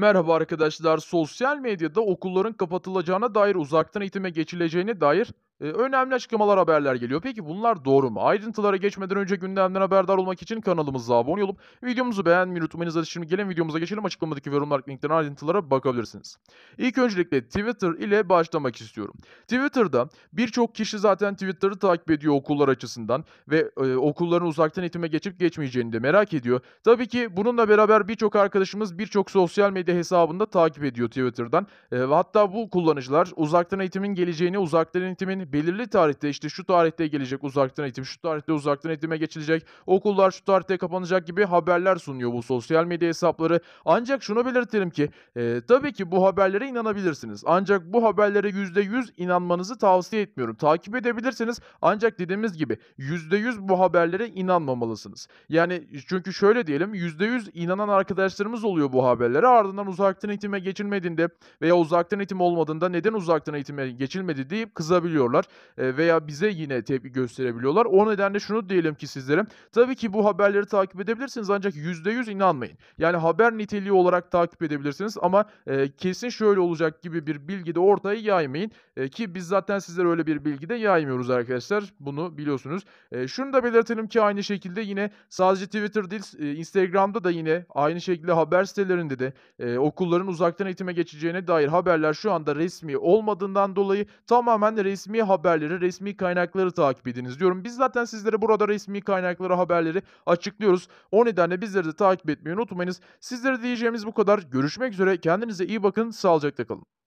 Merhaba arkadaşlar, sosyal medyada okulların kapatılacağına dair uzaktan eğitime geçileceğine dair ee, önemli açıklamalar haberler geliyor. Peki bunlar doğru mu? Ayrıntılara geçmeden önce gündemden haberdar olmak için kanalımıza abone olup videomuzu beğenmeyi unutmayınız. Hadi şimdi gelin videomuza geçelim. Açıklamadaki yorumlar linkten ayrıntılara bakabilirsiniz. İlk öncelikle Twitter ile başlamak istiyorum. Twitter'da birçok kişi zaten Twitter'ı takip ediyor okullar açısından ve e, okulların uzaktan eğitime geçip geçmeyeceğini de merak ediyor. Tabii ki bununla beraber birçok arkadaşımız birçok sosyal medya hesabında takip ediyor Twitter'dan. E, hatta bu kullanıcılar uzaktan eğitimin geleceğini, uzaktan eğitimin belirli tarihte işte şu tarihte gelecek uzaktan eğitim, şu tarihte uzaktan eğitime geçilecek, okullar şu tarihte kapanacak gibi haberler sunuyor bu sosyal medya hesapları. Ancak şunu belirtelim ki e, tabii ki bu haberlere inanabilirsiniz. Ancak bu haberlere %100 inanmanızı tavsiye etmiyorum. Takip edebilirsiniz ancak dediğimiz gibi %100 bu haberlere inanmamalısınız. Yani çünkü şöyle diyelim %100 inanan arkadaşlarımız oluyor bu haberlere ardından uzaktan eğitime geçilmediğinde veya uzaktan eğitim olmadığında neden uzaktan eğitime geçilmedi deyip kızabiliyorlar yapabiliyorlar e, veya bize yine tepki gösterebiliyorlar. O nedenle şunu diyelim ki sizlere tabii ki bu haberleri takip edebilirsiniz ancak %100 inanmayın. Yani haber niteliği olarak takip edebilirsiniz ama e, kesin şöyle olacak gibi bir bilgi de ortaya yaymayın e, ki biz zaten sizlere öyle bir bilgi de yaymıyoruz arkadaşlar. Bunu biliyorsunuz. E, şunu da belirtelim ki aynı şekilde yine sadece Twitter değil e, Instagram'da da yine aynı şekilde haber sitelerinde de e, okulların uzaktan eğitime geçeceğine dair haberler şu anda resmi olmadığından dolayı tamamen resmi haberleri resmi kaynakları takip ediniz diyorum. Biz zaten sizlere burada resmi kaynakları haberleri açıklıyoruz. O nedenle bizleri de takip etmeyi unutmayınız. Sizlere diyeceğimiz bu kadar. Görüşmek üzere. Kendinize iyi bakın. Sağlıcakla kalın.